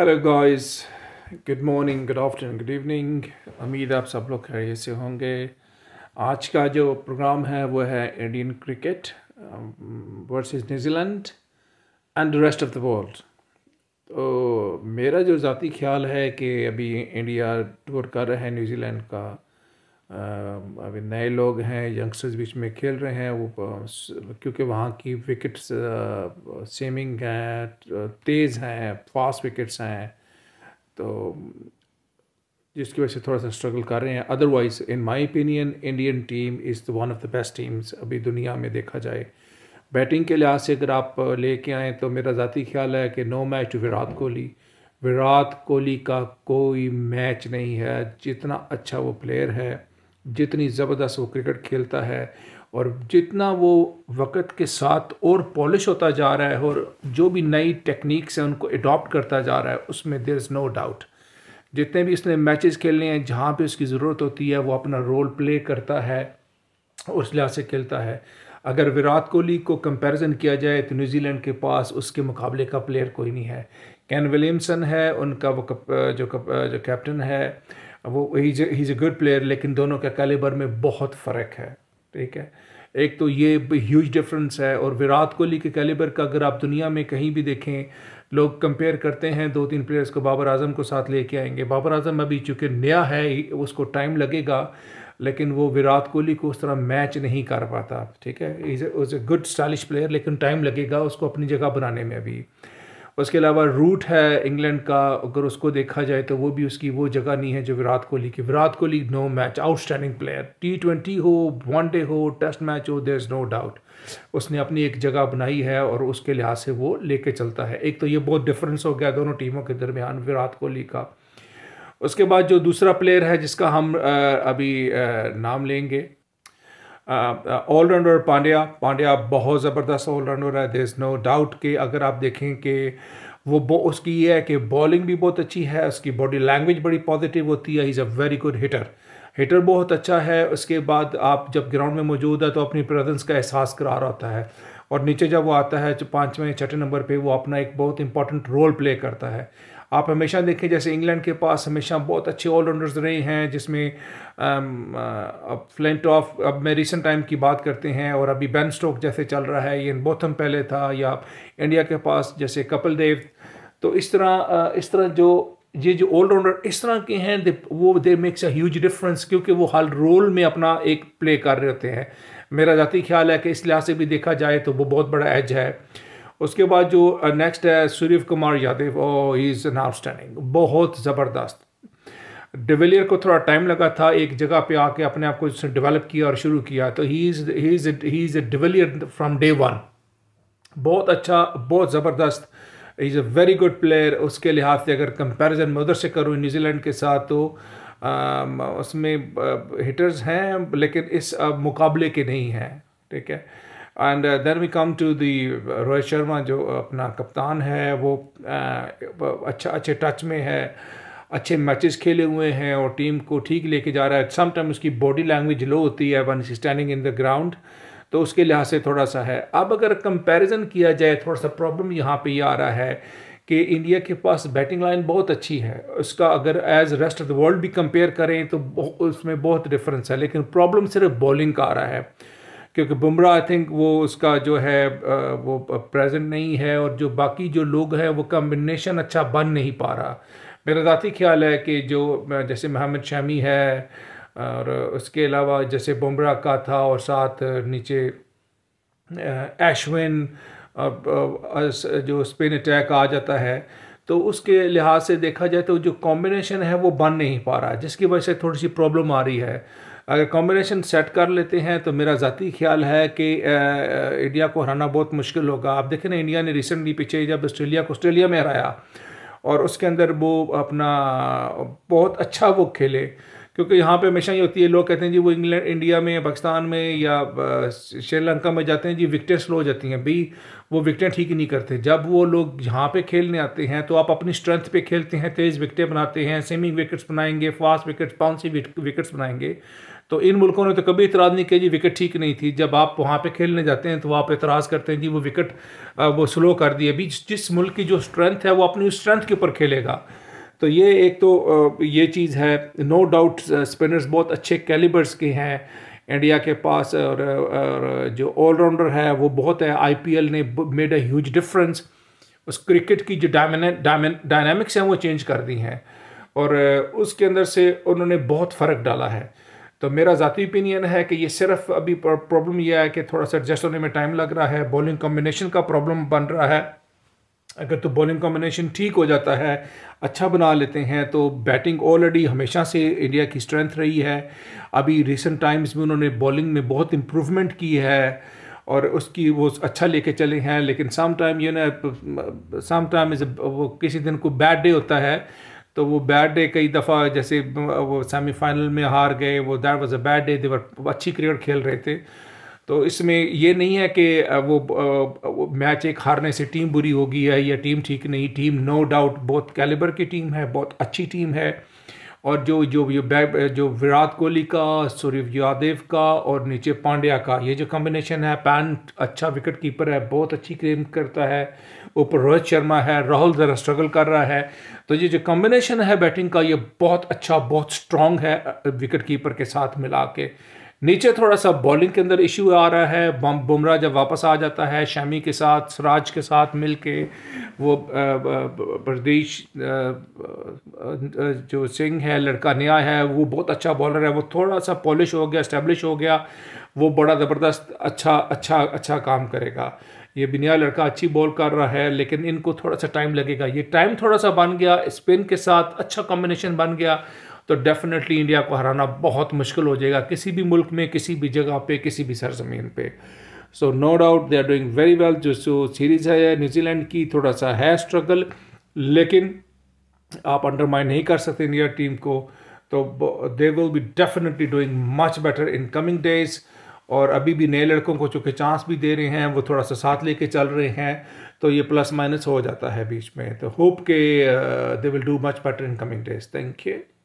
hello guys good morning good afternoon good evening उम्मीद आप सब लोग खैरियत से होंगे आज का जो प्रोग्राम है वो है Indian cricket versus New Zealand and rest of the world तो मेरा जो ज़ाती ख्याल है कि अभी इंडिया टूर कर रहा है न्यूजीलैंड का अभी नए लोग हैं यंगस्टर्स बीच में खेल रहे हैं वो क्योंकि वहाँ की विकेट्स सेमिंग हैं तेज़ हैं फास्ट विकेट्स हैं तो जिसकी वजह से थोड़ा सा स्ट्रगल कर रहे हैं otherwise in my opinion Indian team is the one of the best teams अभी दुनिया में देखा जाए बैटिंग के लिहाज से अगर आप लेके आएँ तो मेरा ज़ाती ख्याल है कि no match to Virat Kohli Virat Kohli का कोई मैच नहीं है जितना अच्छा वो प्लेयर है जितनी ज़बरदस्त वो क्रिकेट खेलता है और जितना वो वक़्त के साथ और पॉलिश होता जा रहा है और जो भी नई टेक्निक्स हैं उनको अडॉप्ट करता जा रहा है उसमें देर इज़ नो डाउट जितने भी इसने मैचेस खेलने हैं जहाँ पे उसकी ज़रूरत होती है वो अपना रोल प्ले करता है उस लिहाज से खेलता है अगर विराट कोहली को कंपैरिजन किया जाए तो न्यूजीलैंड के पास उसके मुकाबले का प्लेयर कोई नहीं है कैन विलियमसन है उनका वो कप, जो कप, जो कैप्टन है वो he is a good player लेकिन दोनों के कैलिबर में बहुत फ़र्क है ठीक है एक तो ये ह्यूज डिफरेंस है और विराट कोहली के कैलिबर का अगर आप दुनिया में कहीं भी देखें लोग कंपेयर करते हैं दो तीन प्लेयर्स को बाबर आजम को साथ लेके आएंगे बाबर आजम अभी चूँकि नया है उसको टाइम लगेगा लेकिन वो विराट कोहली को उस तरह मैच नहीं कर पाता ठीक है is a good stylish player लेकिन टाइम लगेगा उसको अपनी जगह बनाने में अभी उसके अलावा रूट है इंग्लैंड का अगर उसको देखा जाए तो वो भी उसकी वो जगह नहीं है जो विराट कोहली की Virat Kohli no match outstanding player T twenty हो वनडे हो टेस्ट मैच हो देर इज़ नो डाउट उसने अपनी एक जगह बनाई है और उसके लिहाज से वो लेके चलता है एक तो ये बहुत डिफरेंस हो गया दोनों टीमों के दरमियान विराट कोहली का उसके बाद जो दूसरा प्लेयर है जिसका हम अभी नाम लेंगे ऑल राउंडर पांड्या पांड्या बहुत ज़बरदस्त ऑल राउंडर है देर इज़ नो डाउट कि अगर आप देखें कि वो उसकी ये है कि बॉलिंग भी बहुत अच्छी है उसकी बॉडी लैंग्वेज बड़ी पॉजिटिव होती है is a very good hitter hitter बहुत अच्छा है उसके बाद आप जब ग्राउंड में मौजूद है तो अपनी प्रेजेंस का एहसास करा रहा होता है और नीचे जब वो आता है पाँचवें छठे नंबर पे वो अपना एक बहुत इंपॉर्टेंट रोल प्ले करता है आप हमेशा देखें जैसे इंग्लैंड के पास हमेशा बहुत अच्छे ऑलराउंडर्स रहे हैं जिसमें अब फ्लेंट ऑफ अब मैं रिसेंट टाइम की बात करते हैं और अभी बैन स्टोक जैसे चल रहा है ये बोथम पहले था या इंडिया के पास जैसे कपिल देव तो इस तरह इस तरह जो ये जो ऑलराउंडर इस तरह के हैं दे वो they makes a huge difference क्योंकि वो हर रोल में अपना एक प्ले कर रहे होते हैं मेरा ज़ाती ख्याल है कि इस लिहाज से भी देखा जाए तो वो बहुत बड़ा एज है उसके बाद जो नेक्स्ट uh, है सूर्य कुमार यादव ओ ही इज़ एन आउटस्टैंडिंग बहुत ज़बरदस्त डिविलियर को थोड़ा टाइम लगा था एक जगह पे आके अपने आप को उसने डेवलप किया और शुरू किया तो he is he is he is a de Villiers from day one बहुत अच्छा बहुत ज़बरदस्त is a very good player उसके लिहाज से अगर कंपैरिजन मैं उधर से करूँ न्यूजीलैंड के साथ तो आ, um, उसमें हिटर्स uh, हैं लेकिन इस uh, मुकाबले के नहीं हैं ठीक है and then we come to the Rohit Sharma जो अपना कप्तान है वो uh, अच्छा अच्छे टच में है अच्छे मैचेस खेले हुए हैं और टीम को ठीक लेके जा रहा है समटाइम उसकी बॉडी लैंग्वेज लो होती है one standing in the ground तो उसके लिहाज से थोड़ा सा है अब अगर कंपैरिजन किया जाए थोड़ा सा प्रॉब्लम यहाँ पे ये आ रहा है कि इंडिया के पास बैटिंग लाइन बहुत अच्छी है उसका अगर as rest of the world भी कंपेयर करें तो उसमें बहुत डिफरेंस है लेकिन प्रॉब्लम सिर्फ बॉलिंग का आ रहा है क्योंकि बुमराह आई थिंक वो उसका जो है वो प्रेजेंट नहीं है और जो बाकी जो लोग हैं वो कम्बिनेशन अच्छा बन नहीं पा रहा मेरा ज़ाती ख्याल है कि जो जैसे मोहम्मद शमी है और उसके अलावा जैसे बुमराह का था और साथ नीचे एशविन जो स्पिन अटैक आ जाता है तो उसके लिहाज से देखा जाए तो जो कॉम्बिनेशन है वो बन नहीं पा रहा जिसकी वजह से थोड़ी सी प्रॉब्लम आ रही है अगर कॉम्बिनेशन सेट कर लेते हैं तो मेरा ज़ाती ख्याल है कि इंडिया को हराना बहुत मुश्किल होगा आप देखें ना इंडिया ने रिसेंटली पीछे जब ऑस्ट्रेलिया को ऑस्ट्रेलिया में हराया और उसके अंदर वो अपना बहुत अच्छा वो खेले क्योंकि यहाँ पे हमेशा ये होती है लोग कहते हैं जी वो इंग्लैंड इंडिया में पाकिस्तान में या श्रीलंका में जाते हैं जी विकटें स्लो हो जाती हैं भी वो विकटें ठीक नहीं करते जब वो लोग यहाँ पे खेलने आते हैं तो आप अपनी स्ट्रेंथ पे खेलते हैं तेज़ विकटें बनाते हैं सेमिंग विकेट्स बनाएंगे फास्ट विकेट्स बाउंसी विकेट्स बनाएंगे तो इन मुल्कों ने तो कभी इतराज़ नहीं किया जी विकेट ठीक नहीं थी जब आप वहाँ पे खेलने जाते हैं तो आप इतराज़ करते हैं जी वो विकेट वो स्लो कर दिए अभी जिस मुल्क की जो स्ट्रेंथ है वो अपनी स्ट्रेंथ के ऊपर खेलेगा तो ये एक तो ये चीज़ है नो डाउट स्पिनर्स बहुत अच्छे कैलिबर्स के हैं इंडिया के पास और, और जो ऑलराउंडर है वो बहुत है आईपीएल ने मेड अ ह्यूज डिफरेंस उस क्रिकेट की जो डायनेमिक्स हैं वो चेंज कर दी हैं और उसके अंदर से उन्होंने बहुत फ़र्क डाला है तो मेरा ज़ाती ओपिनियन है कि ये सिर्फ अभी प्रॉब्लम यह है कि थोड़ा सा एडजस्ट होने में टाइम लग रहा है बॉलिंग कॉम्बिनेशन का प्रॉब्लम बन रहा है अगर तो बॉलिंग कॉम्बिनेशन ठीक हो जाता है अच्छा बना लेते हैं तो बैटिंग ऑलरेडी हमेशा से इंडिया की स्ट्रेंथ रही है अभी रिसेंट टाइम्स में उन्होंने बॉलिंग में बहुत इम्प्रूवमेंट की है और उसकी वो अच्छा लेके चले हैं लेकिन some time you know some time is वो किसी दिन को बैड डे होता है तो वो बैड डे कई दफ़ा जैसे वो सेमीफाइनल में हार गए वो that was a bad day they were अच्छी क्रिकेट खेल रहे थे तो इसमें ये नहीं है कि वो मैच एक हारने से टीम बुरी होगी है या टीम ठीक नहीं टीम नो डाउट बहुत कैलिबर की टीम है बहुत अच्छी टीम है और जो जो जो, जो विराट कोहली का सूर्य यादव का और नीचे पांड्या का ये जो कॉम्बिनेशन है पैन अच्छा विकेट कीपर है बहुत अच्छी गेम करता है ऊपर रोहित शर्मा है राहुल ज़रा स्ट्रगल कर रहा है तो ये जो कॉम्बिनेशन है बैटिंग का ये बहुत अच्छा बहुत स्ट्रांग है विकेट कीपर के साथ मिला के नीचे थोड़ा सा बॉलिंग के अंदर इशू आ रहा है बुमराह जब वापस आ जाता है शमी के साथ सराज के साथ मिल के वो प्रदेश जो सिंह है लड़का नया है वो बहुत अच्छा बॉलर है वो थोड़ा सा पॉलिश हो गया इस्टेब्लिश हो गया वो बड़ा ज़बरदस्त अच्छा अच्छा अच्छा काम करेगा ये बिनिया लड़का अच्छी बॉल कर रहा है लेकिन इनको थोड़ा सा टाइम लगेगा ये टाइम थोड़ा सा बन गया स्पिन के साथ अच्छा कॉम्बिनेशन बन गया तो डेफिनेटली इंडिया को हराना बहुत मुश्किल हो जाएगा किसी भी मुल्क में किसी भी जगह पे किसी भी सरजमीन पे so no doubt they are doing very well जो जो सीरीज़ है न्यूजीलैंड की थोड़ा सा है स्ट्रगल लेकिन आप अंडरमाइन नहीं कर सकते इंडिया टीम को तो they will be definitely doing much better in coming days और अभी भी नए लड़कों को चूँकि चांस भी दे रहे हैं वो थोड़ा सा साथ लेके चल रहे हैं तो ये प्लस माइनस हो जाता है बीच में तो होप के they will do much better in coming days thank you